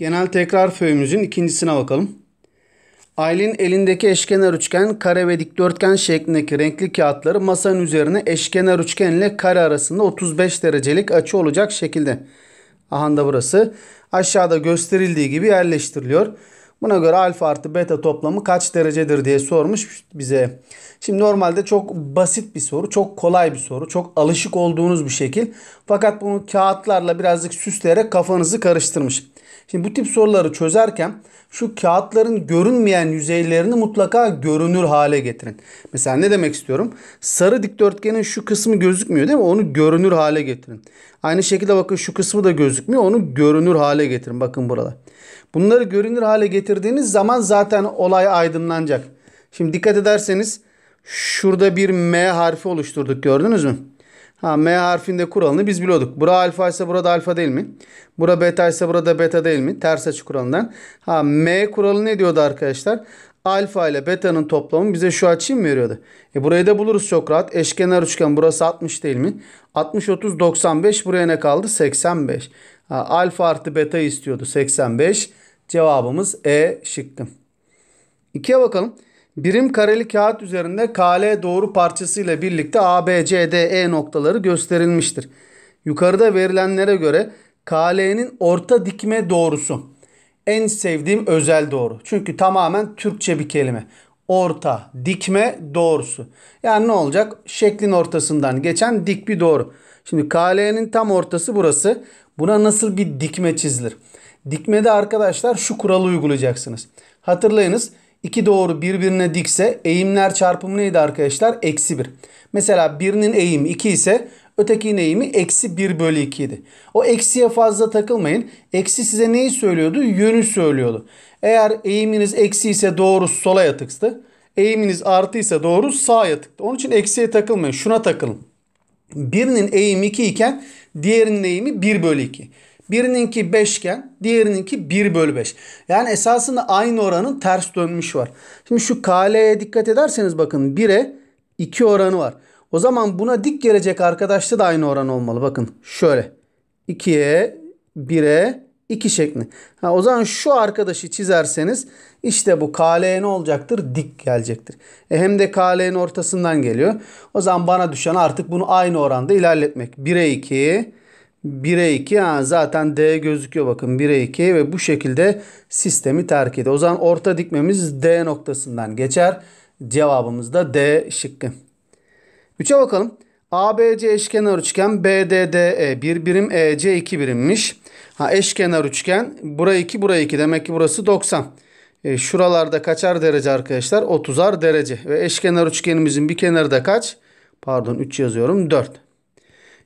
Genel tekrar föyümüzün ikincisine bakalım. Aylin elindeki eşkenar üçgen, kare ve dikdörtgen şeklindeki renkli kağıtları masanın üzerine eşkenar üçgen ile kare arasında 35 derecelik açı olacak şekilde. Aha da burası. Aşağıda gösterildiği gibi yerleştiriliyor. Buna göre alfa artı beta toplamı kaç derecedir diye sormuş bize. Şimdi normalde çok basit bir soru, çok kolay bir soru, çok alışık olduğunuz bir şekil. Fakat bunu kağıtlarla birazcık süsleyerek kafanızı karıştırmış. Şimdi bu tip soruları çözerken şu kağıtların görünmeyen yüzeylerini mutlaka görünür hale getirin. Mesela ne demek istiyorum? Sarı dikdörtgenin şu kısmı gözükmüyor değil mi? Onu görünür hale getirin. Aynı şekilde bakın şu kısmı da gözükmüyor. Onu görünür hale getirin. Bakın burada. Bunları görünür hale getirdiğiniz zaman zaten olay aydınlanacak. Şimdi dikkat ederseniz şurada bir M harfi oluşturduk gördünüz mü? Ha M harfinde kuralını biz biliyorduk. Bura alfa ise burada alfa değil mi? Bura beta ise burada beta değil mi? Ters açı kuralından. Ha M kuralı ne diyordu arkadaşlar? Alfa ile beta'nın toplamı bize şu açıyı mı veriyordu? E burayı da buluruz çok rahat. Eşkenar üçgen burası 60 değil mi? 60 30 95 buraya ne kaldı? 85. Ha, alfa artı beta istiyordu 85. Cevabımız E şıkkı. 2'ye bakalım. Birim kareli kağıt üzerinde KL doğru parçası ile birlikte A, B, C, D, E noktaları gösterilmiştir. Yukarıda verilenlere göre KL'nin orta dikme doğrusu en sevdiğim özel doğru. Çünkü tamamen Türkçe bir kelime. Orta dikme doğrusu. Yani ne olacak? Şeklin ortasından geçen dik bir doğru. Şimdi KL'nin tam ortası burası. Buna nasıl bir dikme çizilir? Dikmede arkadaşlar şu kuralı uygulayacaksınız. Hatırlayınız İki doğru birbirine dikse eğimler çarpımı neydi arkadaşlar? Eksi 1. Mesela birinin eğimi 2 ise ötekinin eğimi eksi 1 bölü 2 idi. O eksiye fazla takılmayın. Eksi size neyi söylüyordu? Yönü söylüyordu. Eğer eğiminiz eksi ise doğru sola yatıktı. Eğiminiz artı ise doğru sağa yatıktı. Onun için eksiye takılmayın. Şuna takılın. Birinin eğimi 2 iken diğerinin eğimi 1 bölü 2. Birininki 5 iken diğerininki 1 bölü 5. Yani esasında aynı oranın ters dönmüş var. Şimdi şu KL'ye dikkat ederseniz bakın 1'e 2 oranı var. O zaman buna dik gelecek arkadaşta da aynı oran olmalı. Bakın şöyle 2'ye 1'e 2 şeklinde. Ha, o zaman şu arkadaşı çizerseniz işte bu KL ne olacaktır? Dik gelecektir. E, hem de KL'nin ortasından geliyor. O zaman bana düşen artık bunu aynı oranda ilerletmek. 1'e 2, 1'e 2 ha, zaten D gözüküyor bakın 1'e 2 ve bu şekilde sistemi terk ediyor. O zaman orta dikmemiz D noktasından geçer. Cevabımız da D şıkkı. 3'e bakalım. ABC eşkenar üçgen BDDE 1 birim EC 2 birimmiş. Ha eşkenar üçgen bura 2 bura 2 demek ki burası 90. E, şuralarda kaçar derece arkadaşlar? 30'ar derece. Ve eşkenar üçgenimizin bir kenarı da kaç? Pardon 3 yazıyorum 4.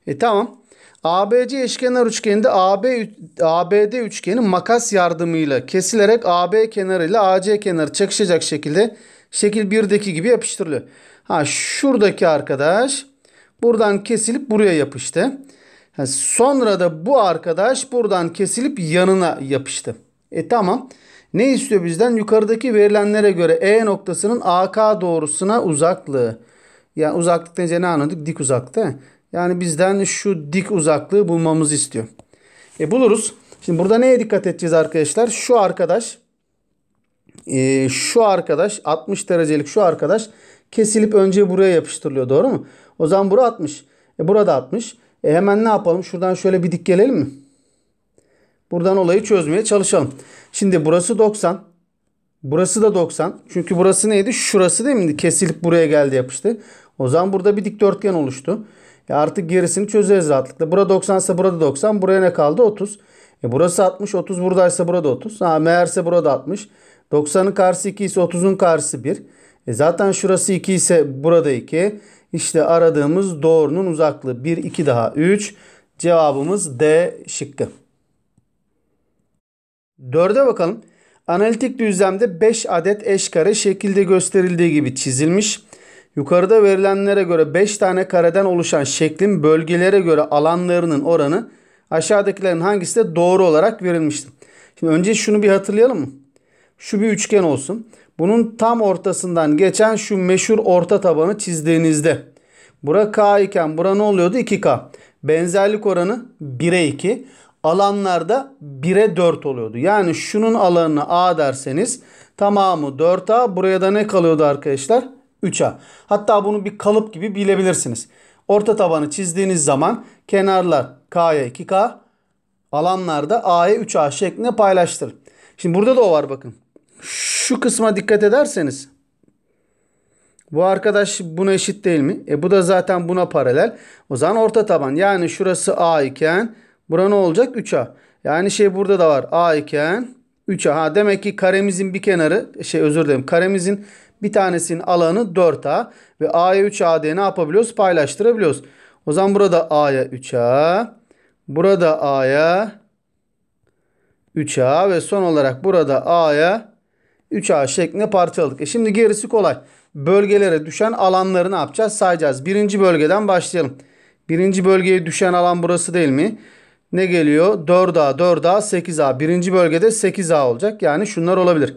E tamam. ABC eşkenar üçgeninde AB ABD üçgeni makas yardımıyla kesilerek AB kenarı ile AC kenarı çakışacak şekilde şekil 1'deki gibi yapıştırılıyor. Ha şuradaki arkadaş buradan kesilip buraya yapıştı. Ha, sonra da bu arkadaş buradan kesilip yanına yapıştı. E tamam. Ne istiyor bizden? Yukarıdaki verilenlere göre E noktasının AK doğrusuna uzaklığı. Yani uzaklık deyince ne anladık? Dik uzaklık değil mi? Yani bizden şu dik uzaklığı bulmamızı istiyor. E buluruz. Şimdi burada neye dikkat edeceğiz arkadaşlar? Şu arkadaş e, şu arkadaş 60 derecelik şu arkadaş kesilip önce buraya yapıştırılıyor. Doğru mu? O zaman bura 60. E burada 60. E hemen ne yapalım? Şuradan şöyle bir dik gelelim mi? Buradan olayı çözmeye çalışalım. Şimdi burası 90. Burası da 90. Çünkü burası neydi? Şurası değil mi? Kesilip buraya geldi yapıştı. O zaman burada bir dikdörtgen oluştu. Ya artık gerisini çözeriz rahatlıkla. Burada 90 ise burada 90. Buraya ne kaldı? 30. E burası 60. 30 buradaysa burada 30. Ha meğerse burada 60. 90'ın karşısı 2 ise 30'un karşısı 1. E zaten şurası 2 ise burada 2. İşte aradığımız doğrunun uzaklığı 1, 2 daha 3. Cevabımız D şıkkı. 4'e bakalım. Analitik düzlemde 5 adet eş kare şekilde gösterildiği gibi çizilmiş. Yukarıda verilenlere göre 5 tane kareden oluşan şeklin bölgelere göre alanlarının oranı aşağıdakilerin hangisi de doğru olarak verilmiştir. Şimdi önce şunu bir hatırlayalım mı? Şu bir üçgen olsun. Bunun tam ortasından geçen şu meşhur orta tabanı çizdiğinizde bura K iken bura ne oluyordu? 2K. Benzerlik oranı 1'e 2. Alanlarda 1'e 4 oluyordu. Yani şunun alanını A derseniz tamamı 4A. Buraya da ne kalıyordu arkadaşlar? 3a. Hatta bunu bir kalıp gibi bilebilirsiniz. Orta tabanı çizdiğiniz zaman kenarlar K'ya 2K, alanlarda A'ya 3A şeklinde paylaştır. Şimdi burada da o var bakın. Şu kısma dikkat ederseniz bu arkadaş buna eşit değil mi? E bu da zaten buna paralel. O zaman orta taban. Yani şurası A iken bura ne olacak? 3A. Yani şey burada da var. A iken 3A. Ha, demek ki karemizin bir kenarı şey özür dilerim. Karemizin bir tanesinin alanı 4A ve A'ya 3A diye ne yapabiliyoruz? Paylaştırabiliyoruz. O zaman burada A'ya 3A, burada A'ya 3A ve son olarak burada A'ya 3A şeklinde parçaladık. E şimdi gerisi kolay. Bölgelere düşen alanları ne yapacağız? Sayacağız. Birinci bölgeden başlayalım. Birinci bölgeye düşen alan burası değil mi? Ne geliyor? 4A, 4A, 8A. Birinci bölgede 8A olacak. Yani şunlar olabilir.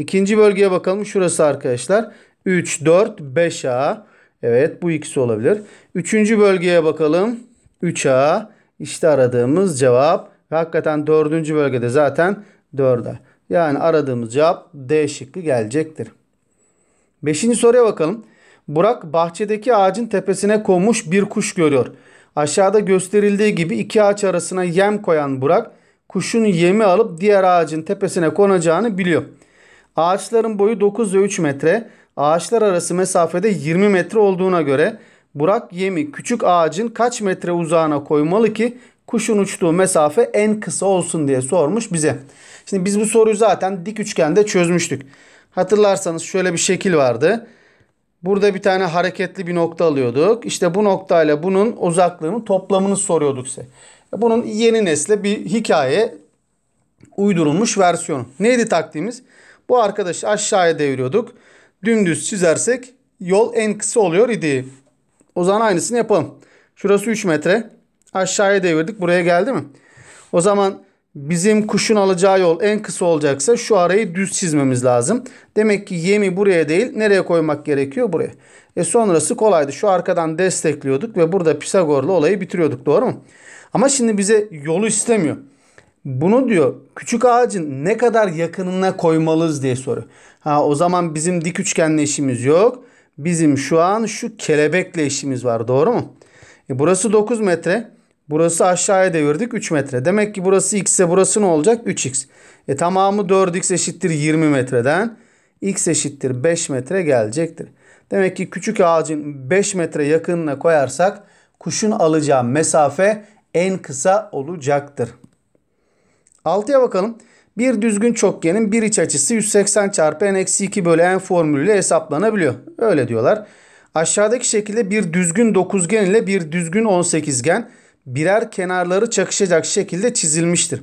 İkinci bölgeye bakalım. Şurası arkadaşlar. 3, 4, 5A. Evet bu ikisi olabilir. Üçüncü bölgeye bakalım. 3A. İşte aradığımız cevap. Ve hakikaten dördüncü bölgede zaten 4A. Yani aradığımız cevap D şıkkı gelecektir. Beşinci soruya bakalım. Burak bahçedeki ağacın tepesine konmuş bir kuş görüyor. Aşağıda gösterildiği gibi iki ağaç arasına yem koyan Burak kuşun yemi alıp diğer ağacın tepesine konacağını biliyor. Ağaçların boyu 9 ve 3 metre, ağaçlar arası mesafede 20 metre olduğuna göre Burak yemi küçük ağacın kaç metre uzağına koymalı ki kuşun uçtuğu mesafe en kısa olsun diye sormuş bize. Şimdi biz bu soruyu zaten dik üçgende çözmüştük. Hatırlarsanız şöyle bir şekil vardı. Burada bir tane hareketli bir nokta alıyorduk. İşte bu noktayla bunun uzaklığının toplamını soruyorduk size. Bunun yeni nesle bir hikaye uydurulmuş versiyonu. Neydi taktiğimiz? Bu arkadaşı aşağıya deviriyorduk. Dümdüz çizersek yol en kısa oluyor idi. O zaman aynısını yapalım. Şurası 3 metre. Aşağıya devirdik. Buraya geldi mi? O zaman bizim kuşun alacağı yol en kısa olacaksa şu arayı düz çizmemiz lazım. Demek ki yemi buraya değil nereye koymak gerekiyor? Buraya. E sonrası kolaydı. Şu arkadan destekliyorduk ve burada Pisagor'la olayı bitiriyorduk. Doğru mu? Ama şimdi bize yolu istemiyor. Bunu diyor küçük ağacın ne kadar yakınına koymalıyız diye soruyor. Ha o zaman bizim dik üçgenle işimiz yok. Bizim şu an şu kelebekle işimiz var doğru mu? E, burası 9 metre. Burası aşağıya devirdik 3 metre. Demek ki burası x ise burası ne olacak? 3x. E tamamı 4x eşittir 20 metreden. x eşittir 5 metre gelecektir. Demek ki küçük ağacın 5 metre yakınına koyarsak kuşun alacağı mesafe en kısa olacaktır. 6'ya bakalım. Bir düzgün çokgenin bir iç açısı 180 çarpı n-2 eksi bölü n formülüyle hesaplanabiliyor. Öyle diyorlar. Aşağıdaki şekilde bir düzgün dokuzgen ile bir düzgün onsekizgen birer kenarları çakışacak şekilde çizilmiştir.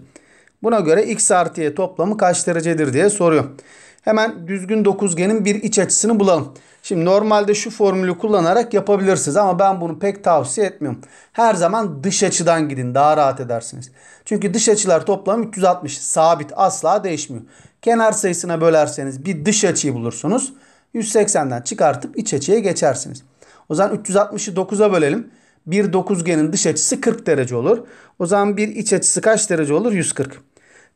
Buna göre x artı y toplamı kaç derecedir diye soruyor. Hemen düzgün dokuzgenin bir iç açısını bulalım. Şimdi normalde şu formülü kullanarak yapabilirsiniz ama ben bunu pek tavsiye etmiyorum. Her zaman dış açıdan gidin daha rahat edersiniz. Çünkü dış açılar toplam 360 sabit asla değişmiyor. Kenar sayısına bölerseniz bir dış açıyı bulursunuz. 180'den çıkartıp iç açıya geçersiniz. O zaman 360'ı 9'a bölelim. Bir dokuzgenin dış açısı 40 derece olur. O zaman bir iç açısı kaç derece olur? 140.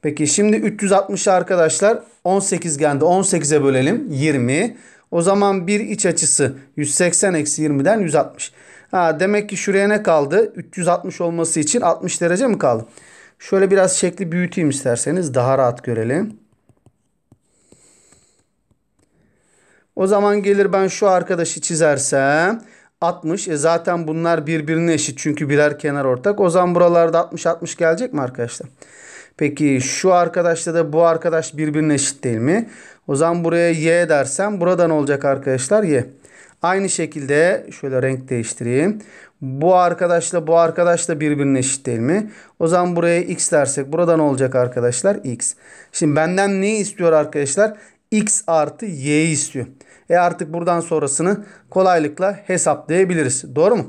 Peki şimdi 360'ı arkadaşlar 18 gende 18'e bölelim 20. O zaman bir iç açısı 180 eksi 20'den 160. Ha, demek ki şuraya ne kaldı? 360 olması için 60 derece mi kaldı? Şöyle biraz şekli büyüteyim isterseniz daha rahat görelim. O zaman gelir ben şu arkadaşı çizersem 60. E zaten bunlar birbirine eşit çünkü birer kenar ortak. O zaman buralarda 60-60 gelecek mi Arkadaşlar. Peki şu arkadaşla da bu arkadaş birbirine eşit değil mi? O zaman buraya y dersem burada ne olacak arkadaşlar y. Aynı şekilde şöyle renk değiştireyim. Bu arkadaşla bu arkadaş da birbirine eşit değil mi? O zaman buraya x dersek burada ne olacak arkadaşlar x. Şimdi benden neyi istiyor arkadaşlar? x artı y istiyor. E artık buradan sonrasını kolaylıkla hesaplayabiliriz. Doğru mu?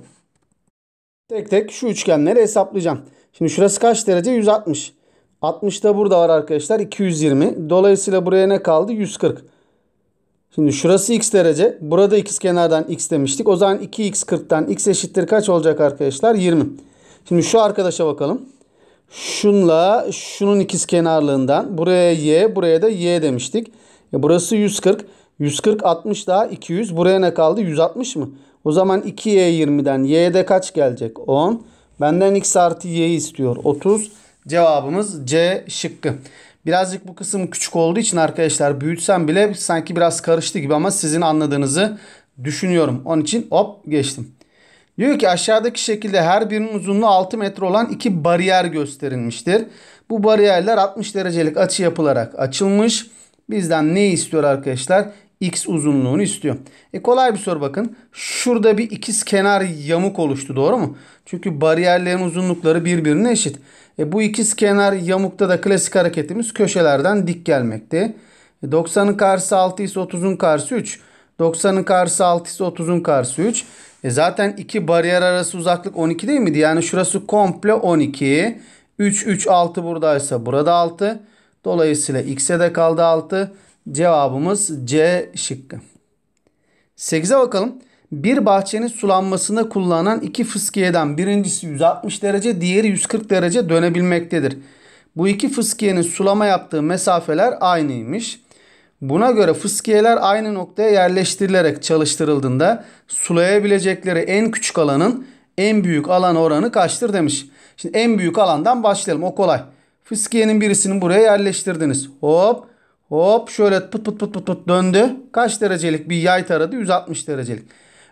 Tek tek şu üçgenleri hesaplayacağım. Şimdi şurası kaç derece? 160. 60 da burada var arkadaşlar 220. Dolayısıyla buraya ne kaldı? 140. Şimdi şurası x derece. Burada x kenardan x demiştik. O zaman 2x 40'tan x eşittir kaç olacak arkadaşlar? 20. Şimdi şu arkadaşa bakalım. Şunla şunun ikiz kenarlığından buraya y buraya da y demiştik. E, burası 140. 140 60 daha 200. Buraya ne kaldı? 160 mı? O zaman 2y 20'den y'de kaç gelecek? 10. Benden x artı y istiyor. 30. Cevabımız C şıkkı. Birazcık bu kısım küçük olduğu için arkadaşlar büyütsem bile sanki biraz karıştı gibi ama sizin anladığınızı düşünüyorum. Onun için hop geçtim. Diyor ki aşağıdaki şekilde her birinin uzunluğu 6 metre olan iki bariyer gösterilmiştir. Bu bariyerler 60 derecelik açı yapılarak açılmış. Bizden ne istiyor arkadaşlar? X uzunluğunu istiyor. E kolay bir soru bakın. Şurada bir ikiz kenar yamuk oluştu doğru mu? Çünkü bariyerlerin uzunlukları birbirine eşit. E, bu ikiz kenar yamukta da klasik hareketimiz köşelerden dik gelmekte E, 90'ın karşısı 6 ise 30'un karşısı 3. 90'ın karşısı 6 ise 30'un karşısı 3. E, zaten iki bariyer arası uzaklık 12 değil miydi? Yani şurası komple 12. 3, 3, 6 buradaysa burada 6. Dolayısıyla x'e de kaldı 6. Cevabımız C şıkkı. 8'e bakalım bir bahçenin sulanmasında kullanılan iki fıskiyeden birincisi 160 derece diğeri 140 derece dönebilmektedir. Bu iki fıskiyenin sulama yaptığı mesafeler aynıymış. Buna göre fıskiyeler aynı noktaya yerleştirilerek çalıştırıldığında sulayabilecekleri en küçük alanın en büyük alan oranı kaçtır demiş. Şimdi en büyük alandan başlayalım o kolay. Fıskiyenin birisini buraya yerleştirdiniz. Hop hop şöyle pıt pıt pıt pıt, pıt döndü. Kaç derecelik bir yay taradı? 160 derecelik.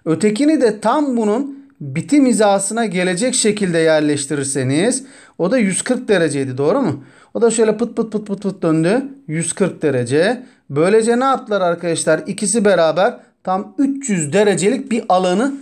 Ötekini de tam bunun bitim hizasına gelecek şekilde yerleştirirseniz o da 140 dereceydi doğru mu? O da şöyle pıt pıt pıt pıt pıt döndü. 140 derece. Böylece ne yaptılar arkadaşlar? İkisi beraber tam 300 derecelik bir alanı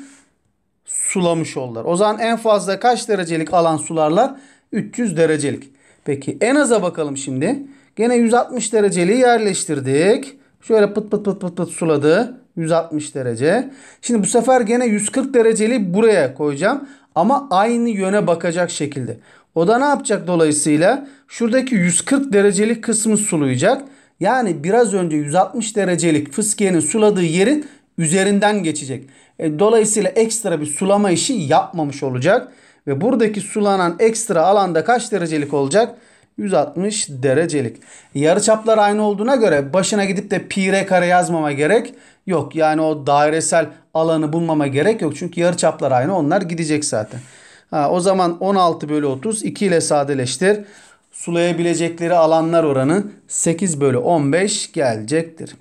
sulamış oldular. O zaman en fazla kaç derecelik alan sularlar? 300 derecelik. Peki en aza bakalım şimdi. Gene 160 dereceli yerleştirdik. Şöyle pıt pıt pıt pıt pıt suladı. 160 derece. Şimdi bu sefer gene 140 dereceli buraya koyacağım. Ama aynı yöne bakacak şekilde. O da ne yapacak dolayısıyla? Şuradaki 140 derecelik kısmı sulayacak. Yani biraz önce 160 derecelik fıskiyenin suladığı yerin üzerinden geçecek. E, dolayısıyla ekstra bir sulama işi yapmamış olacak. Ve buradaki sulanan ekstra alanda kaç derecelik olacak? 160 derecelik. Yarıçaplar aynı olduğuna göre başına gidip de pi r kare yazmama gerek Yok yani o dairesel alanı bulmama gerek yok. Çünkü yarıçaplar aynı onlar gidecek zaten. Ha, o zaman 16 bölü 30 2 ile sadeleştir. Sulayabilecekleri alanlar oranı 8 bölü 15 gelecektir.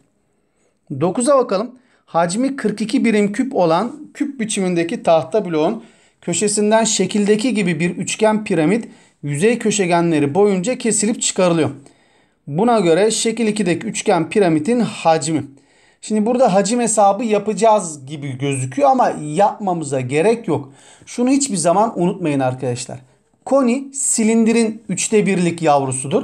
9'a bakalım. Hacmi 42 birim küp olan küp biçimindeki tahta bloğun köşesinden şekildeki gibi bir üçgen piramit yüzey köşegenleri boyunca kesilip çıkarılıyor. Buna göre şekil 2'deki üçgen piramidin hacmi Şimdi burada hacim hesabı yapacağız gibi gözüküyor ama yapmamıza gerek yok. Şunu hiçbir zaman unutmayın arkadaşlar. Koni silindirin üçte birlik yavrusudur.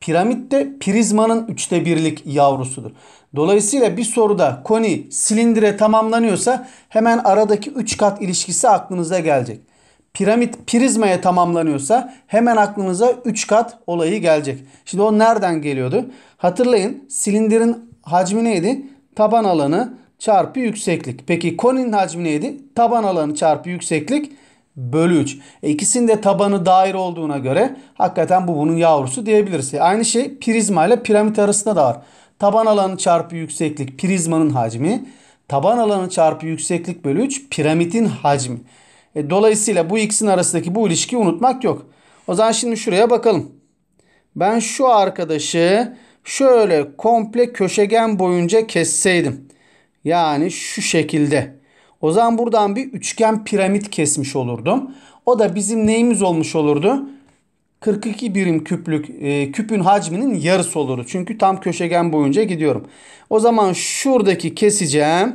Piramit de prizmanın üçte birlik yavrusudur. Dolayısıyla bir soruda koni silindire tamamlanıyorsa hemen aradaki üç kat ilişkisi aklınıza gelecek. Piramit prizmaya tamamlanıyorsa hemen aklınıza üç kat olayı gelecek. Şimdi o nereden geliyordu? Hatırlayın silindirin hacmi neydi? taban alanı çarpı yükseklik. Peki koninin hacmi neydi? Taban alanı çarpı yükseklik bölü 3. E, ikisinin de tabanı dair olduğuna göre hakikaten bu bunun yavrusu diyebiliriz. E, aynı şey prizma ile piramit arasında da var. Taban alanı çarpı yükseklik prizmanın hacmi. Taban alanı çarpı yükseklik bölü 3 piramitin hacmi. E, dolayısıyla bu ikisinin arasındaki bu ilişkiyi unutmak yok. O zaman şimdi şuraya bakalım. Ben şu arkadaşı şöyle komple köşegen boyunca kesseydim. Yani şu şekilde. O zaman buradan bir üçgen piramit kesmiş olurdum. O da bizim neyimiz olmuş olurdu? 42 birim küplük e, küpün hacminin yarısı olurdu. Çünkü tam köşegen boyunca gidiyorum. O zaman şuradaki keseceğim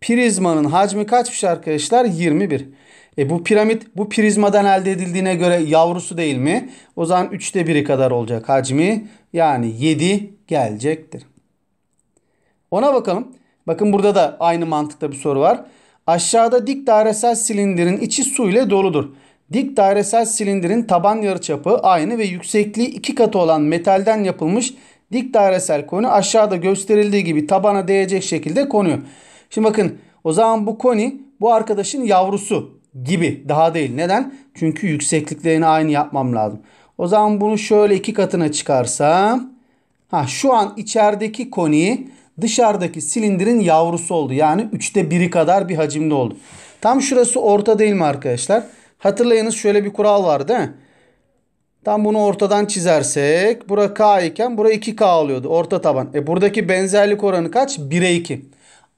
prizmanın hacmi kaçmış arkadaşlar? 21. E bu piramit bu prizmadan elde edildiğine göre yavrusu değil mi? O zaman 3'te 1'i kadar olacak hacmi. Yani 7 gelecektir. Ona bakalım. Bakın burada da aynı mantıkta bir soru var. Aşağıda dik dairesel silindirin içi su ile doludur. Dik dairesel silindirin taban yarıçapı aynı ve yüksekliği iki katı olan metalden yapılmış dik dairesel koni aşağıda gösterildiği gibi tabana değecek şekilde konuyor. Şimdi bakın o zaman bu koni bu arkadaşın yavrusu gibi. Daha değil. Neden? Çünkü yüksekliklerini aynı yapmam lazım. O zaman bunu şöyle iki katına çıkarsam. Ha, şu an içerideki koniyi dışarıdaki silindirin yavrusu oldu. Yani üçte biri kadar bir hacimde oldu. Tam şurası orta değil mi arkadaşlar? Hatırlayınız şöyle bir kural var değil mi? Tam bunu ortadan çizersek. Bura K iken bura 2K oluyordu. Orta taban. E buradaki benzerlik oranı kaç? 1'e 2.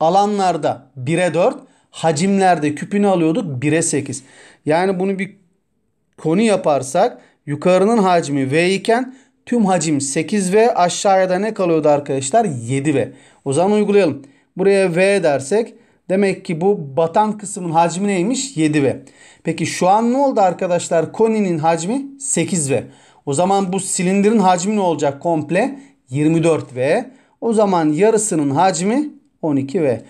Alanlarda 1'e 4 hacimlerde küpünü alıyorduk 1'e 8. Yani bunu bir konu yaparsak yukarının hacmi V iken tüm hacim 8V aşağıya da ne kalıyordu arkadaşlar? 7V. O zaman uygulayalım. Buraya V dersek demek ki bu batan kısmın hacmi neymiş? 7V. Peki şu an ne oldu arkadaşlar? Koninin hacmi 8V. O zaman bu silindirin hacmi ne olacak komple? 24V. O zaman yarısının hacmi 12V.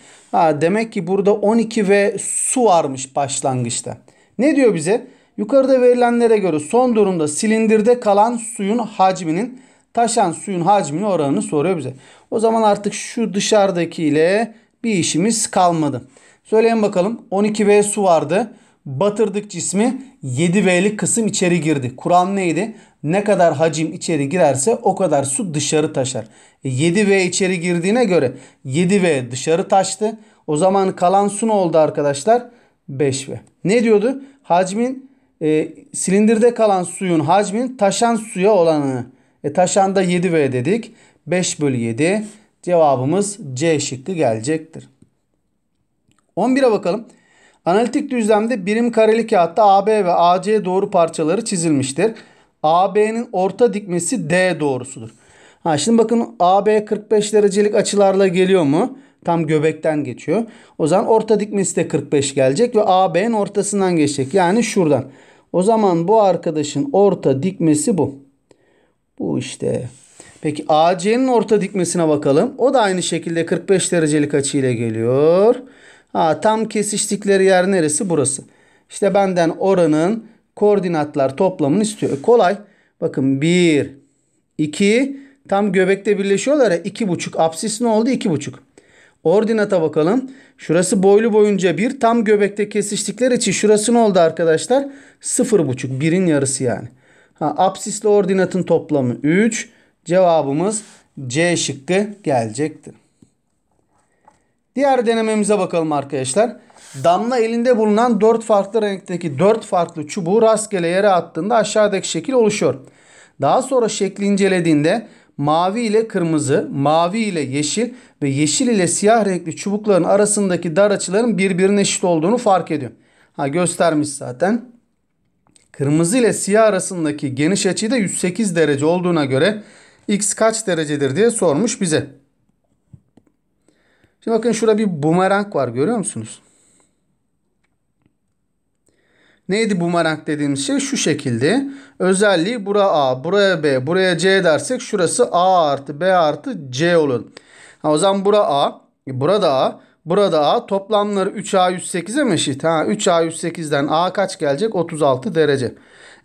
demek ki burada 12V su varmış başlangıçta. Ne diyor bize? Yukarıda verilenlere göre son durumda silindirde kalan suyun hacminin taşan suyun hacmini oranını soruyor bize. O zaman artık şu dışarıdakiyle bir işimiz kalmadı. Söyleyin bakalım 12V su vardı. Batırdık cismi 7V'lik kısım içeri girdi. Kural neydi? ne kadar hacim içeri girerse o kadar su dışarı taşar. 7V e, içeri girdiğine göre 7V dışarı taştı. O zaman kalan su ne oldu arkadaşlar? 5V. Ne diyordu? Hacmin e, silindirde kalan suyun hacmin taşan suya olanı. E, taşan da 7V dedik. 5 bölü 7 cevabımız C şıkkı gelecektir. 11'e bakalım. Analitik düzlemde birim kareli kağıtta AB ve AC doğru parçaları çizilmiştir. AB'nin orta dikmesi D doğrusudur. Ha, şimdi bakın AB 45 derecelik açılarla geliyor mu? Tam göbekten geçiyor. O zaman orta dikmesi de 45 gelecek ve AB'nin ortasından geçecek. Yani şuradan. O zaman bu arkadaşın orta dikmesi bu. Bu işte. Peki AC'nin orta dikmesine bakalım. O da aynı şekilde 45 derecelik açıyla geliyor. Ha, tam kesiştikleri yer neresi? Burası. İşte benden oranın koordinatlar toplamını istiyor. E, kolay. Bakın 1, 2 tam göbekte birleşiyorlar ya 2,5 apsis ne oldu? 2,5. Ordinata bakalım. Şurası boylu boyunca 1 tam göbekte kesiştikleri için şurası ne oldu arkadaşlar? 0,5 birin yarısı yani. Ha, apsisle ordinatın toplamı 3. Cevabımız C şıkkı gelecektir. Diğer denememize bakalım arkadaşlar. Damla elinde bulunan 4 farklı renkteki 4 farklı çubuğu rastgele yere attığında aşağıdaki şekil oluşuyor. Daha sonra şekli incelediğinde mavi ile kırmızı, mavi ile yeşil ve yeşil ile siyah renkli çubukların arasındaki dar açıların birbirine eşit olduğunu fark ediyor. Ha göstermiş zaten. Kırmızı ile siyah arasındaki geniş açı da 108 derece olduğuna göre x kaç derecedir diye sormuş bize. Şimdi bakın şurada bir bumerang var görüyor musunuz? Neydi bumerang dediğimiz şey? Şu şekilde. Özelliği bura A, buraya B, buraya C dersek şurası A artı B artı C olur. Ha, o zaman bura A, burada A, burada A. Toplamları 3A 108'e mi eşit? Ha, 3A 108'den A kaç gelecek? 36 derece.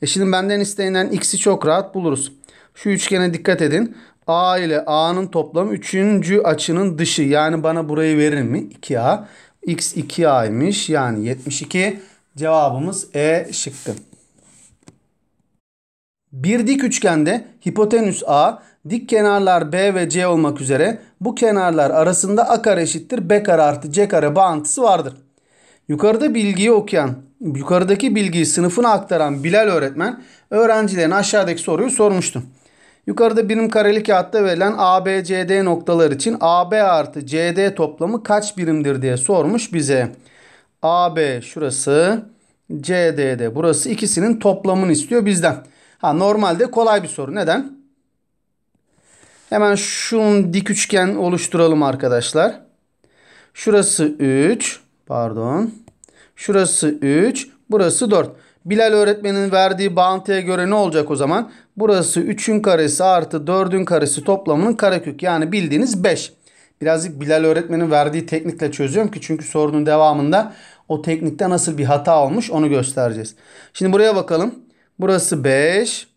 E şimdi benden istenilen x'i çok rahat buluruz. Şu üçgene dikkat edin. A ile A'nın toplamı 3. açının dışı. Yani bana burayı verir mi? 2A. X 2A'ymış. Yani 72 Cevabımız E şıkkı. Bir dik üçgende hipotenüs A, dik kenarlar B ve C olmak üzere bu kenarlar arasında A kare eşittir B kare artı C kare bağıntısı vardır. Yukarıda bilgiyi okuyan, yukarıdaki bilgiyi sınıfına aktaran Bilal öğretmen öğrencilerine aşağıdaki soruyu sormuştu. Yukarıda birim kareli kağıtta verilen ABCD noktalar için AB artı CD toplamı kaç birimdir diye sormuş bize. AB şurası. CD'de burası. ikisinin toplamını istiyor bizden. Ha normalde kolay bir soru. Neden? Hemen şunun dik üçgen oluşturalım arkadaşlar. Şurası 3. Pardon. Şurası 3. Burası 4. Bilal öğretmenin verdiği bağıntıya göre ne olacak o zaman? Burası 3'ün karesi artı 4'ün karesi toplamının karekök. Yani bildiğiniz 5 birazcık Bilal öğretmenin verdiği teknikle çözüyorum ki çünkü sorunun devamında o teknikte nasıl bir hata olmuş onu göstereceğiz. Şimdi buraya bakalım. Burası 5.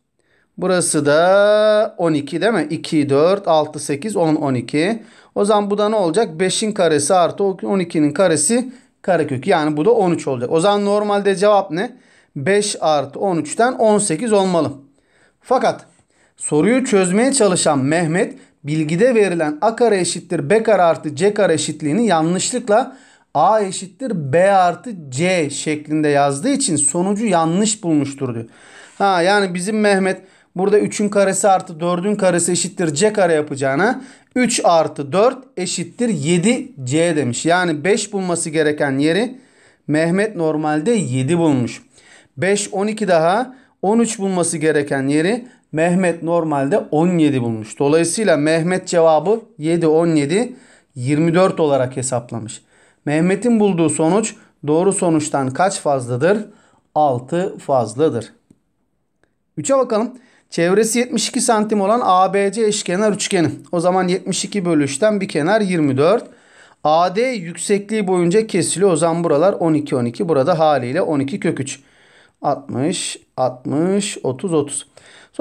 Burası da 12 değil mi? 2, 4, 6, 8, 10, 12. O zaman bu da ne olacak? 5'in karesi artı 12'nin karesi karekök Yani bu da 13 olacak. O zaman normalde cevap ne? 5 artı 13'ten 18 olmalı. Fakat soruyu çözmeye çalışan Mehmet bilgide verilen a kare eşittir b kare artı c kare eşitliğini yanlışlıkla a eşittir b artı c şeklinde yazdığı için sonucu yanlış bulmuştur diyor. Ha yani bizim Mehmet burada 3'ün karesi artı 4'ün karesi eşittir c kare yapacağına 3 artı 4 eşittir 7 c demiş. Yani 5 bulması gereken yeri Mehmet normalde 7 bulmuş. 5 12 daha 13 bulması gereken yeri Mehmet normalde 17 bulmuş. Dolayısıyla Mehmet cevabı 7 17 24 olarak hesaplamış. Mehmet'in bulduğu sonuç doğru sonuçtan kaç fazladır? 6 fazladır. 3'e bakalım. Çevresi 72 santim olan ABC eşkenar üçgeni. O zaman 72 bölü 3'ten bir kenar 24. AD yüksekliği boyunca kesiliyor. O zaman buralar 12 12. Burada haliyle 12 kök 3. 60, 60, 30, 30.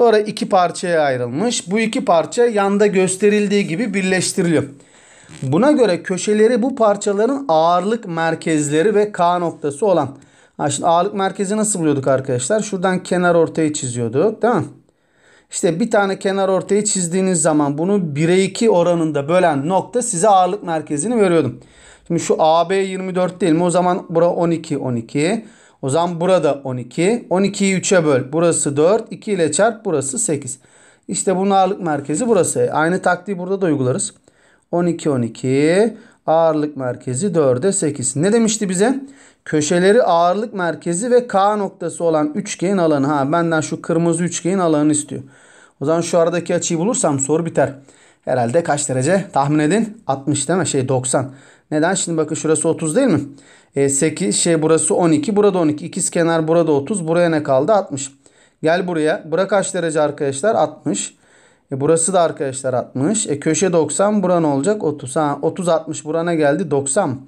Sonra iki parçaya ayrılmış. Bu iki parça yanda gösterildiği gibi birleştiriliyor. Buna göre köşeleri bu parçaların ağırlık merkezleri ve K noktası olan. Ha şimdi ağırlık merkezi nasıl buluyorduk arkadaşlar? Şuradan kenar ortayı çiziyorduk değil mi? İşte bir tane kenar ortayı çizdiğiniz zaman bunu 1'e 2 oranında bölen nokta size ağırlık merkezini veriyordum. Şimdi şu AB 24 değil mi? O zaman bura 12 12. O zaman burada 12. 12'yi 3'e böl. Burası 4. 2 ile çarp. Burası 8. İşte bunun ağırlık merkezi burası. Aynı taktiği burada da uygularız. 12 12 ağırlık merkezi 4'e 8. Ne demişti bize? Köşeleri ağırlık merkezi ve K noktası olan üçgenin alanı. Ha benden şu kırmızı üçgenin alanını istiyor. O zaman şu aradaki açıyı bulursam soru biter. Herhalde kaç derece? Tahmin edin. 60 değil mi? Şey 90. Neden? Şimdi bakın şurası 30 değil mi? E, 8 şey burası 12. Burada 12. İkiz kenar burada 30. Buraya ne kaldı? 60. Gel buraya. Bura kaç derece arkadaşlar? 60. E, burası da arkadaşlar 60. E, köşe 90. Bura ne olacak? 30. Ha, 30 60 burana geldi 90.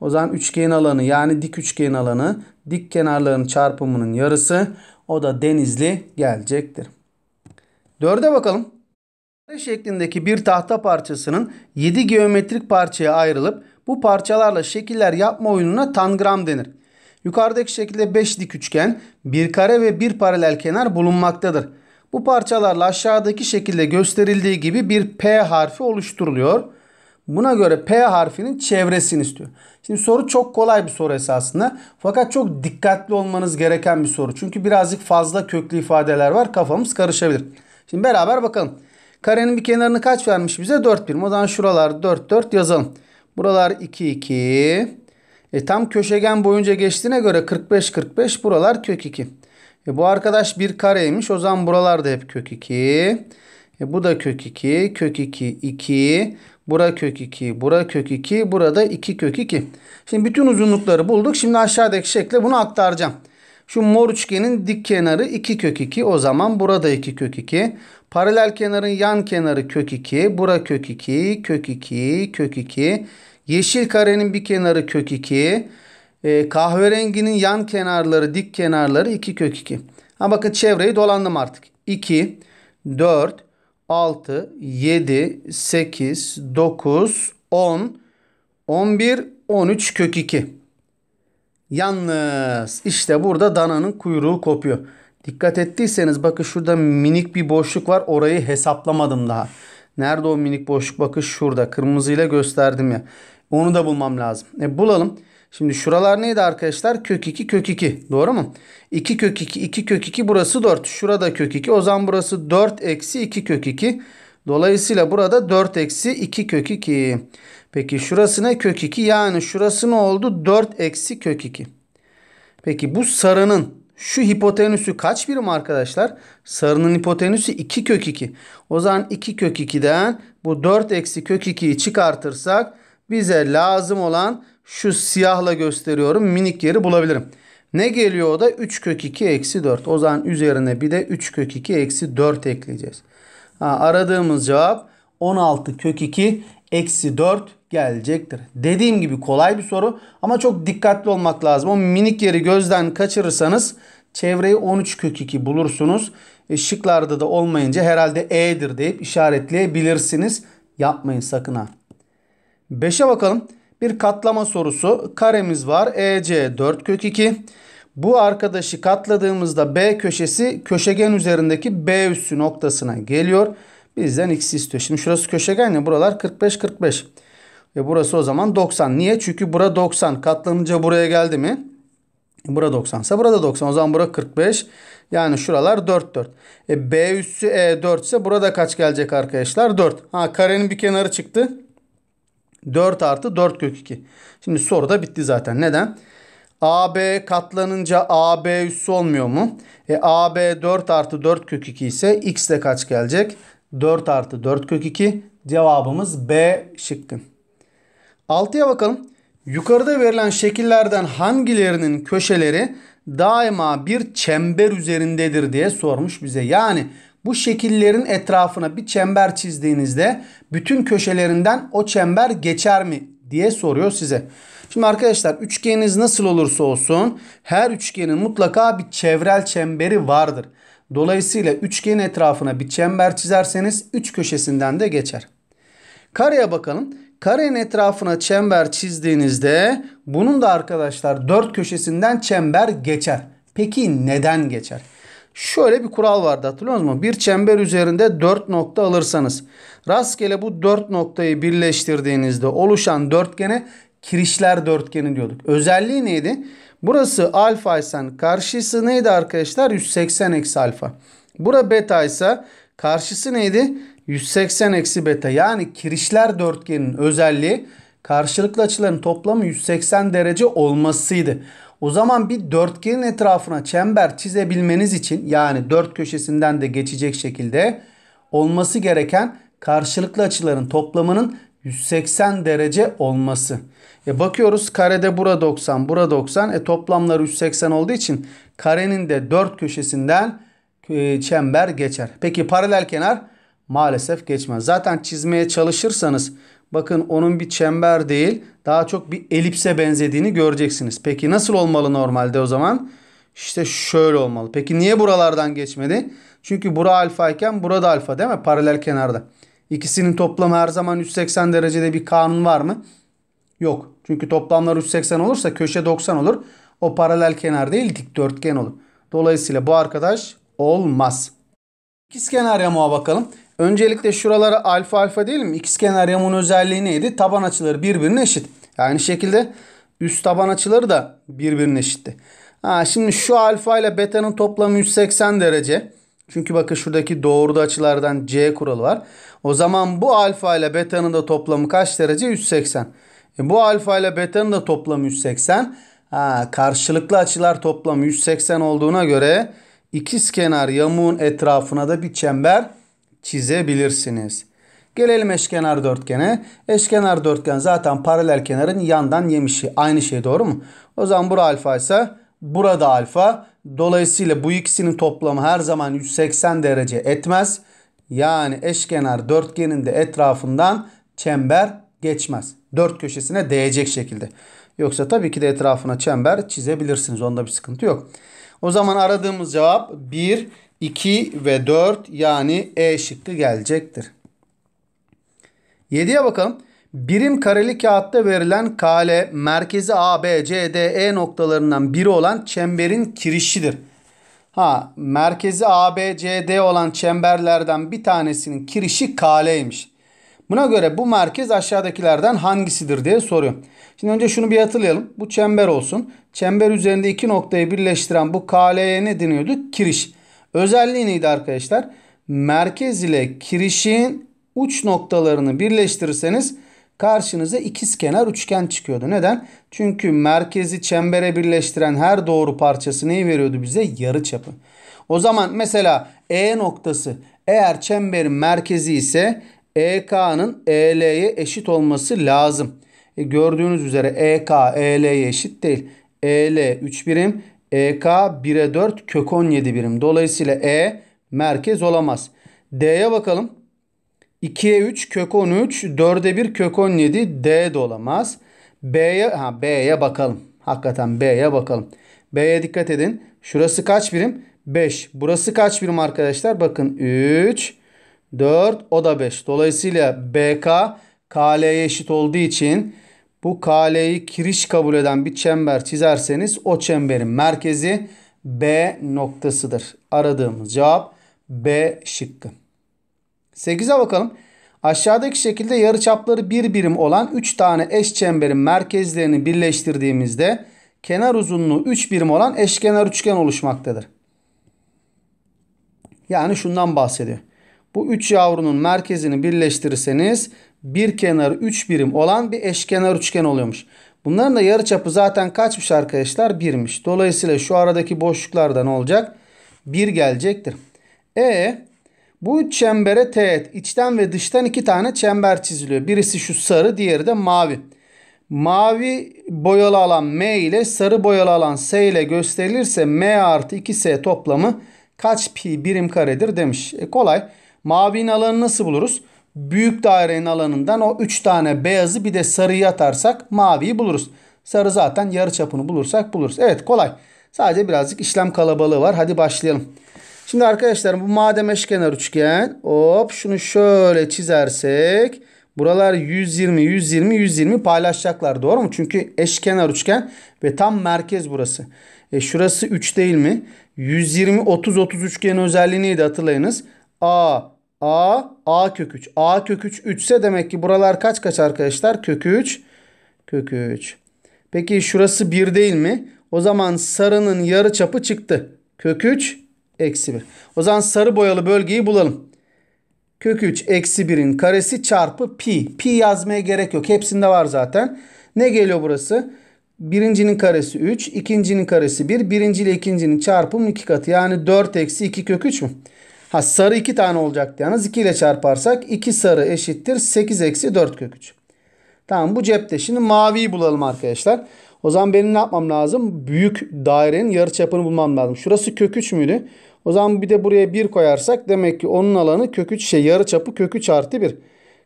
O zaman üçgen alanı yani dik üçgen alanı dik kenarların çarpımının yarısı o da denizli gelecektir. Dörde bakalım şeklindeki bir tahta parçasının 7 geometrik parçaya ayrılıp bu parçalarla şekiller yapma oyununa tangram denir. Yukarıdaki şekilde 5 dik üçgen, bir kare ve bir paralel kenar bulunmaktadır. Bu parçalarla aşağıdaki şekilde gösterildiği gibi bir P harfi oluşturuluyor. Buna göre P harfinin çevresini istiyor. Şimdi soru çok kolay bir soru esasında. Fakat çok dikkatli olmanız gereken bir soru. Çünkü birazcık fazla köklü ifadeler var. Kafamız karışabilir. Şimdi beraber bakalım. Karenin bir kenarını kaç vermiş bize? 4 birim. O zaman şuralar 4 4 yazalım. Buralar 2 2. E, tam köşegen boyunca geçtiğine göre 45 45 buralar kök 2. E, bu arkadaş bir kareymiş. O zaman buralar da hep kök 2. E, bu da kök 2. Kök 2 2. Bura kök 2. Bura kök 2. Burada 2 kök 2. Şimdi bütün uzunlukları bulduk. Şimdi aşağıdaki şekle bunu aktaracağım. Şu mor üçgenin dik kenarı 2 kök 2. O zaman burada 2 kök 2. Paralel kenarın yan kenarı kök 2. Bura kök 2, kök 2, kök 2. Yeşil karenin bir kenarı kök 2. E, ee, kahverenginin yan kenarları, dik kenarları 2 kök 2. Ha bakın çevreyi dolandım artık. 2, 4, 6, 7, 8, 9, 10, 11, 13 kök 2. Yalnız işte burada dananın kuyruğu kopuyor. Dikkat ettiyseniz bakın şurada minik bir boşluk var. Orayı hesaplamadım daha. Nerede o minik boşluk? Bakın şurada. Kırmızıyla gösterdim ya. Onu da bulmam lazım. E bulalım. Şimdi şuralar neydi arkadaşlar? Kök 2 kök 2. Doğru mu? 2 kök 2 2 kök 2 burası 4. Şurada kök 2. O zaman burası 4 eksi 2 kök 2. Dolayısıyla burada 4 eksi 2 kök 2. Peki şurası ne? Kök 2. Yani şurası ne oldu? 4 eksi kök 2. Peki bu sarının şu hipotenüsü kaç birim arkadaşlar? Sarının hipotenüsü 2 kök 2. O zaman 2 kök 2'den bu 4 eksi kök 2'yi çıkartırsak bize lazım olan şu siyahla gösteriyorum minik yeri bulabilirim. Ne geliyor o da 3 kök 2 eksi 4. O zaman üzerine bir de 3 kök 2 eksi 4 ekleyeceğiz. Ha, aradığımız cevap 16 kök 2 eksi 4 gelecektir. Dediğim gibi kolay bir soru ama çok dikkatli olmak lazım. O minik yeri gözden kaçırırsanız çevreyi 13 kök 2 bulursunuz. E, şıklarda da olmayınca herhalde E'dir deyip işaretleyebilirsiniz. Yapmayın sakın ha. 5'e bakalım. Bir katlama sorusu. Karemiz var. EC 4 kök 2. Bu arkadaşı katladığımızda B köşesi köşegen üzerindeki B üssü noktasına geliyor. Bizden x istiyor. Şimdi şurası köşegen ya buralar 45 45. E burası o zaman 90. Niye? Çünkü bura 90. Katlanınca buraya geldi mi? Bura 90 ise burada 90. O zaman bura 45. Yani şuralar 4 4. E B üssü E 4 ise burada kaç gelecek arkadaşlar? 4. Ha karenin bir kenarı çıktı. 4 artı 4 kök 2. Şimdi soru da bitti zaten. Neden? AB katlanınca AB üssü olmuyor mu? E AB 4 artı 4 kök 2 ise x de kaç gelecek? 4 artı 4 kök 2. Cevabımız B şıkkı. 6'ya bakalım. Yukarıda verilen şekillerden hangilerinin köşeleri daima bir çember üzerindedir diye sormuş bize. Yani bu şekillerin etrafına bir çember çizdiğinizde bütün köşelerinden o çember geçer mi diye soruyor size. Şimdi arkadaşlar üçgeniniz nasıl olursa olsun her üçgenin mutlaka bir çevrel çemberi vardır. Dolayısıyla üçgen etrafına bir çember çizerseniz üç köşesinden de geçer. Kareye bakalım karenin etrafına çember çizdiğinizde bunun da arkadaşlar dört köşesinden çember geçer. Peki neden geçer? Şöyle bir kural vardı hatırlıyor musunuz? Bir çember üzerinde dört nokta alırsanız rastgele bu dört noktayı birleştirdiğinizde oluşan dörtgene kirişler dörtgeni diyorduk. Özelliği neydi? Burası alfa ise karşısı neydi arkadaşlar? 180 eksi alfa. Bura beta ise karşısı neydi? 180 eksi beta yani kirişler dörtgenin özelliği karşılıklı açıların toplamı 180 derece olmasıydı. O zaman bir dörtgenin etrafına çember çizebilmeniz için yani dört köşesinden de geçecek şekilde olması gereken karşılıklı açıların toplamının 180 derece olması. E bakıyoruz karede bura 90, bura 90. E toplamlar 180 olduğu için karenin de dört köşesinden e, çember geçer. Peki paralel kenar maalesef geçmez. Zaten çizmeye çalışırsanız bakın onun bir çember değil daha çok bir elipse benzediğini göreceksiniz. Peki nasıl olmalı normalde o zaman? İşte şöyle olmalı. Peki niye buralardan geçmedi? Çünkü bura alfa iken burada alfa değil mi? Paralel kenarda. İkisinin toplamı her zaman 180 derecede bir kanun var mı? Yok. Çünkü toplamlar 180 olursa köşe 90 olur. O paralel kenar değil dikdörtgen olur. Dolayısıyla bu arkadaş olmaz. İkizkenar yamuğa bakalım. Öncelikle şuralara alfa alfa değil mi? kenar yamun özelliği neydi? Taban açıları birbirine eşit. Aynı şekilde üst taban açıları da birbirine eşitti. Ha, şimdi şu alfa ile beta'nın toplamı 180 derece. Çünkü bakın şuradaki doğruda açılardan C kuralı var. O zaman bu alfa ile beta'nın da toplamı kaç derece? 180. E bu alfa ile beta'nın da toplamı 180. Ha, karşılıklı açılar toplamı 180 olduğuna göre ikiz kenar yamuğun etrafına da bir çember çizebilirsiniz. Gelelim eşkenar dörtgene. Eşkenar dörtgen zaten paralel kenarın yandan yemişi. Aynı şey doğru mu? O zaman bura alfa ise burada alfa. Dolayısıyla bu ikisinin toplamı her zaman 180 derece etmez. Yani eşkenar dörtgenin de etrafından çember geçmez. Dört köşesine değecek şekilde. Yoksa tabii ki de etrafına çember çizebilirsiniz. Onda bir sıkıntı yok. O zaman aradığımız cevap 1 2 ve 4 yani E şıkkı gelecektir. 7'ye bakalım. Birim kareli kağıtta verilen kale merkezi A, B, C, D, E noktalarından biri olan çemberin kirişidir. Ha, merkezi A, B, C, D olan çemberlerden bir tanesinin kirişi kaleymiş. Buna göre bu merkez aşağıdakilerden hangisidir diye soruyor. Şimdi önce şunu bir hatırlayalım. Bu çember olsun. Çember üzerinde iki noktayı birleştiren bu kaleye ne deniyordu? Kiriş. Özelliği neydi arkadaşlar? Merkez ile kirişin uç noktalarını birleştirirseniz karşınıza ikizkenar üçgen çıkıyordu. Neden? Çünkü merkezi çembere birleştiren her doğru parçası neyi veriyordu bize? Yarı çapı. O zaman mesela E noktası eğer çemberin merkezi ise EK'nın EL'ye eşit olması lazım. E gördüğünüz üzere EK EL'ye eşit değil. EL 3 birim, EK 1'e 4 kök 17 birim. Dolayısıyla E merkez olamaz. D'ye bakalım. 2'ye 3 kök 13, 4'e 1 kök 17 D de olamaz. B'ye ha B'ye bakalım. Hakikaten B'ye bakalım. B'ye dikkat edin. Şurası kaç birim? 5. Burası kaç birim arkadaşlar? Bakın 3, 4 o da 5. Dolayısıyla BK KL'ye eşit olduğu için bu kaleyi kiriş kabul eden bir çember çizerseniz o çemberin merkezi B noktasıdır. Aradığımız cevap B şıkkı. 8'e bakalım. Aşağıdaki şekilde yarıçapları bir birim olan 3 tane eş çemberin merkezlerini birleştirdiğimizde kenar uzunluğu 3 birim olan eşkenar üçgen oluşmaktadır. Yani şundan bahsediyor. Bu üç yavrunun merkezini birleştirirseniz bir kenarı 3 birim olan bir eşkenar üçgen oluyormuş. Bunların da yarıçapı zaten kaçmış arkadaşlar? 1'miş. Dolayısıyla şu aradaki boşluklarda ne olacak? 1 gelecektir. E bu üç çembere teğet içten ve dıştan iki tane çember çiziliyor. Birisi şu sarı diğeri de mavi. Mavi boyalı alan M ile sarı boyalı alan S ile gösterilirse M artı 2S toplamı kaç pi birim karedir demiş. E kolay. Mavinin alanı nasıl buluruz? Büyük dairenin alanından o 3 tane beyazı bir de sarıyı atarsak maviyi buluruz. Sarı zaten yarı çapını bulursak buluruz. Evet kolay. Sadece birazcık işlem kalabalığı var. Hadi başlayalım. Şimdi arkadaşlar bu madem eşkenar üçgen. Hop şunu şöyle çizersek. Buralar 120, 120, 120 paylaşacaklar. Doğru mu? Çünkü eşkenar üçgen ve tam merkez burası. E şurası 3 değil mi? 120, 30, 30 üçgenin özelliği neydi hatırlayınız? A, A, A kök 3. A kök 3 3 ise demek ki buralar kaç kaç arkadaşlar? Kök 3, kök 3. Peki şurası 1 değil mi? O zaman sarının yarı çapı çıktı. Kök 3, eksi 1. O zaman sarı boyalı bölgeyi bulalım. Kök 3 eksi 1'in karesi çarpı pi. Pi yazmaya gerek yok. Hepsinde var zaten. Ne geliyor burası? Birincinin karesi 3, ikincinin karesi 1. Birinci ile ikincinin çarpım 2 katı. Yani 4 eksi 2 kök 3 mü? Ha sarı 2 tane olacaktı yalnız. 2 ile çarparsak 2 sarı eşittir 8 eksi 4 kök 3. Tamam bu cepte. Şimdi maviyi bulalım arkadaşlar. O zaman benim ne yapmam lazım? Büyük dairenin yarı çapını bulmam lazım. Şurası kök 3 müydü? O zaman bir de buraya 1 koyarsak demek ki onun alanı kök 3 şey yarı çapı kök 3 artı 1.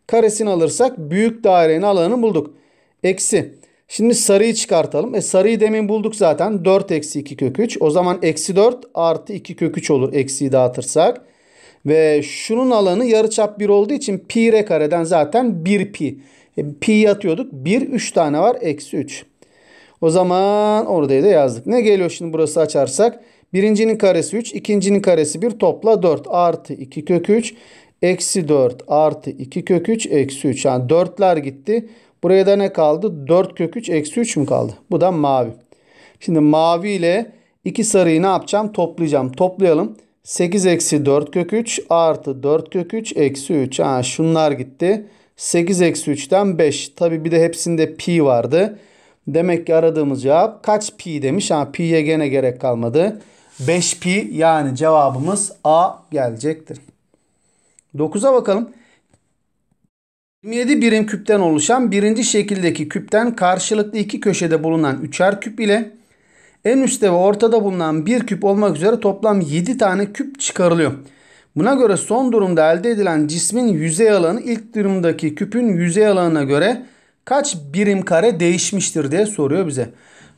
Karesini alırsak büyük dairenin alanını bulduk. Eksi. Şimdi sarıyı çıkartalım. E sarıyı demin bulduk zaten. 4 eksi 2 kök 3. O zaman eksi 4 artı 2 kök 3 olur. Eksiyi dağıtırsak. Ve şunun alanı yarıçap bir olduğu için pi r kareden zaten 1 pi. E, pi atıyorduk. 1 3 tane var. Eksi 3. O zaman orada da yazdık. Ne geliyor şimdi burası açarsak? Birincinin karesi 3. ikincinin karesi 1. Topla 4. Artı 2 kök 3. Eksi 4 artı 2 kök 3 eksi 3. Yani 4'ler gitti. Buraya da ne kaldı? 4 kök 3 eksi 3 mü kaldı? Bu da mavi. Şimdi mavi ile iki sarıyı ne yapacağım? Toplayacağım. Toplayalım. 8 eksi 4 kök 3 artı 4 kök 3 eksi 3. Ha, şunlar gitti. 8 eksi 3'ten 5. Tabi bir de hepsinde pi vardı. Demek ki aradığımız cevap kaç pi demiş. Ha, pi'ye gene gerek kalmadı. 5 pi yani cevabımız A gelecektir. 9'a bakalım. 27 birim küpten oluşan birinci şekildeki küpten karşılıklı iki köşede bulunan üçer küp ile en üstte ve ortada bulunan bir küp olmak üzere toplam 7 tane küp çıkarılıyor. Buna göre son durumda elde edilen cismin yüzey alanı ilk durumdaki küpün yüzey alanına göre kaç birim kare değişmiştir diye soruyor bize.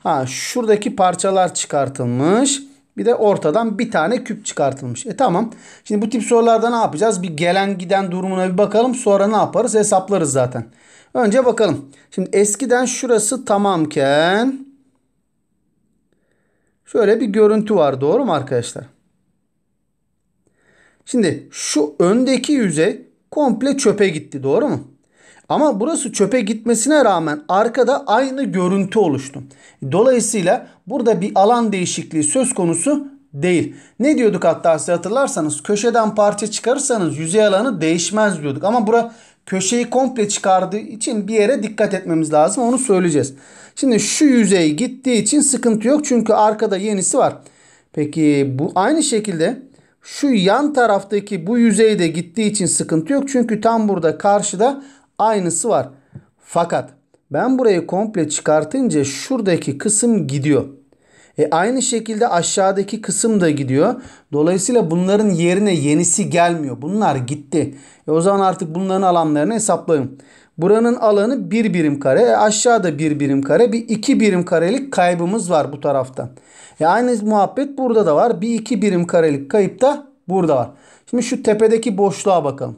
Ha şuradaki parçalar çıkartılmış. Bir de ortadan bir tane küp çıkartılmış. E tamam. Şimdi bu tip sorularda ne yapacağız? Bir gelen giden durumuna bir bakalım. Sonra ne yaparız? Hesaplarız zaten. Önce bakalım. Şimdi eskiden şurası tamamken Şöyle bir görüntü var doğru mu arkadaşlar? Şimdi şu öndeki yüzey komple çöpe gitti doğru mu? Ama burası çöpe gitmesine rağmen arkada aynı görüntü oluştu. Dolayısıyla burada bir alan değişikliği söz konusu değil. Ne diyorduk hatta size hatırlarsanız köşeden parça çıkarırsanız yüzey alanı değişmez diyorduk. Ama bura köşeyi komple çıkardığı için bir yere dikkat etmemiz lazım. Onu söyleyeceğiz. Şimdi şu yüzey gittiği için sıkıntı yok. Çünkü arkada yenisi var. Peki bu aynı şekilde şu yan taraftaki bu yüzey de gittiği için sıkıntı yok. Çünkü tam burada karşıda aynısı var. Fakat ben burayı komple çıkartınca şuradaki kısım gidiyor. E aynı şekilde aşağıdaki kısım da gidiyor. Dolayısıyla bunların yerine yenisi gelmiyor. Bunlar gitti. E o zaman artık bunların alanlarını hesaplayın. Buranın alanı 1 birim kare. E aşağıda 1 birim kare. Bir 2 birim karelik kaybımız var bu tarafta. E aynı muhabbet burada da var. Bir 2 birim karelik kayıp da burada var. Şimdi şu tepedeki boşluğa bakalım.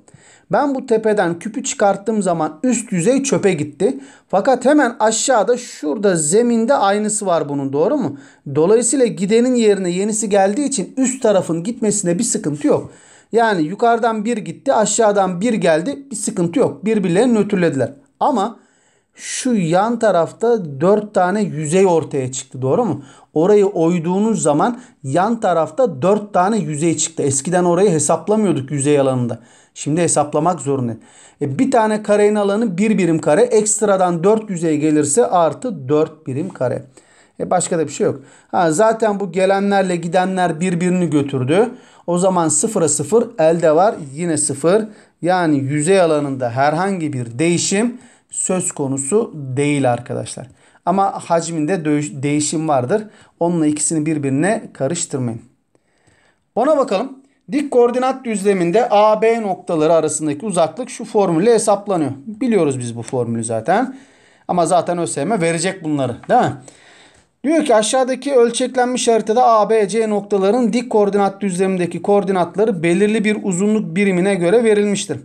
Ben bu tepeden küpü çıkarttığım zaman üst yüzey çöpe gitti. Fakat hemen aşağıda şurada zeminde aynısı var bunun doğru mu? Dolayısıyla gidenin yerine yenisi geldiği için üst tarafın gitmesine bir sıkıntı yok. Yani yukarıdan bir gitti aşağıdan bir geldi bir sıkıntı yok. Birbirlerini nötrlediler. Ama şu yan tarafta 4 tane yüzey ortaya çıktı doğru mu? Orayı oyduğunuz zaman yan tarafta 4 tane yüzey çıktı. Eskiden orayı hesaplamıyorduk yüzey alanında. Şimdi hesaplamak zorunda. E bir tane karenin alanı 1 birim kare. Ekstradan 4 yüzey gelirse artı 4 birim kare. E başka da bir şey yok. Ha, zaten bu gelenlerle gidenler birbirini götürdü. O zaman sıfıra sıfır elde var. Yine sıfır. Yani yüzey alanında herhangi bir değişim söz konusu değil arkadaşlar. Ama hacminde değişim vardır. Onunla ikisini birbirine karıştırmayın. Ona bakalım. Dik koordinat düzleminde A, B noktaları arasındaki uzaklık şu formülle hesaplanıyor. Biliyoruz biz bu formülü zaten. Ama zaten ÖSYM verecek bunları değil mi? Diyor ki aşağıdaki ölçeklenmiş haritada A, B, C noktaların dik koordinat düzlemindeki koordinatları belirli bir uzunluk birimine göre verilmiştir.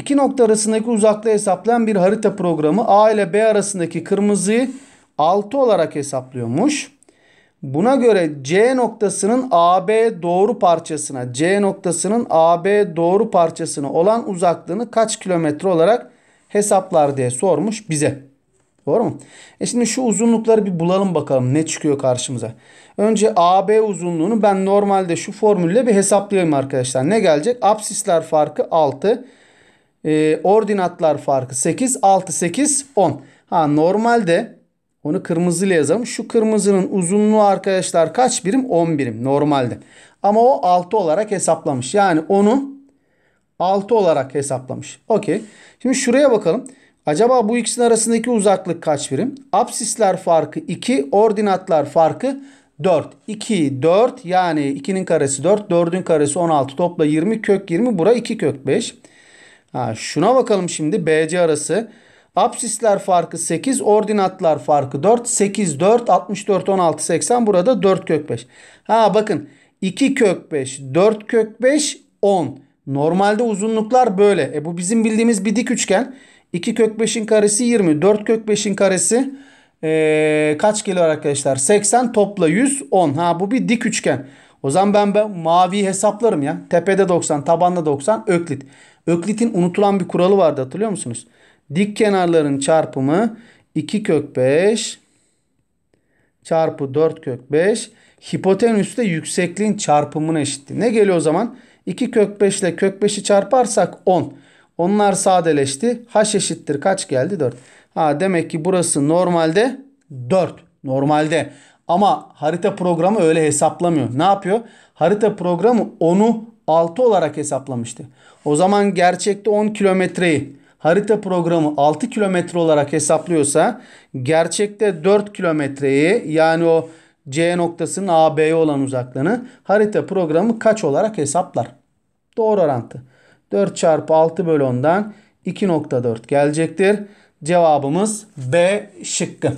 İki nokta arasındaki uzaklığı hesaplayan bir harita programı A ile B arasındaki kırmızıyı 6 olarak hesaplıyormuş. Buna göre C noktasının AB doğru parçasına, C noktasının AB doğru parçasına olan uzaklığını kaç kilometre olarak hesaplar diye sormuş bize. Doğru mu? E şimdi şu uzunlukları bir bulalım bakalım ne çıkıyor karşımıza. Önce AB uzunluğunu ben normalde şu formülle bir hesaplayayım arkadaşlar. Ne gelecek? Apsisler farkı 6 e, ordinatlar farkı 8, 6, 8, 10. Ha normalde onu kırmızıyla yazalım. Şu kırmızının uzunluğu arkadaşlar kaç birim? 10 birim normalde. Ama o 6 olarak hesaplamış. Yani onu 6 olarak hesaplamış. Okey. Şimdi şuraya bakalım. Acaba bu ikisinin arasındaki uzaklık kaç birim? Apsisler farkı 2, ordinatlar farkı 4. 2, 4 yani 2'nin karesi 4, 4'ün karesi 16 topla 20 kök 20 bura 2 kök 5. Ha, şuna bakalım şimdi BC arası. Apsisler farkı 8, ordinatlar farkı 4. 8, 4, 64, 16, 80. Burada 4 kök 5. Ha bakın 2 kök 5, 4 kök 5, 10. Normalde uzunluklar böyle. E bu bizim bildiğimiz bir dik üçgen. 2 kök 5'in karesi 20. 4 kök 5'in karesi ee, kaç geliyor arkadaşlar? 80 topla 100, 10. Ha bu bir dik üçgen. O zaman ben, ben mavi hesaplarım ya. Tepede 90, tabanda 90, öklit. Öklit'in unutulan bir kuralı vardı hatırlıyor musunuz? Dik kenarların çarpımı 2 kök 5 çarpı 4 kök 5 hipotenüsle yüksekliğin çarpımına eşitti. Ne geliyor o zaman? 2 kök 5 ile kök 5'i çarparsak 10. Onlar sadeleşti. H eşittir kaç geldi? 4. Ha demek ki burası normalde 4. Normalde. Ama harita programı öyle hesaplamıyor. Ne yapıyor? Harita programı onu 6 olarak hesaplamıştı. O zaman gerçekte 10 kilometreyi harita programı 6 kilometre olarak hesaplıyorsa gerçekte 4 kilometreyi yani o C noktasının AB'ye olan uzaklığını harita programı kaç olarak hesaplar? Doğru orantı. 4 çarpı 6 bölü 10'dan 2.4 gelecektir. Cevabımız B şıkkı.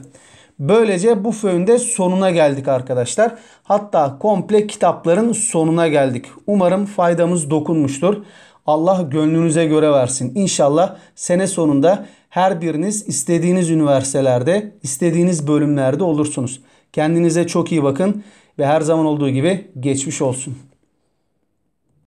Böylece bu föyün sonuna geldik arkadaşlar. Hatta komple kitapların sonuna geldik. Umarım faydamız dokunmuştur. Allah gönlünüze göre versin. İnşallah sene sonunda her biriniz istediğiniz üniversitelerde, istediğiniz bölümlerde olursunuz. Kendinize çok iyi bakın ve her zaman olduğu gibi geçmiş olsun.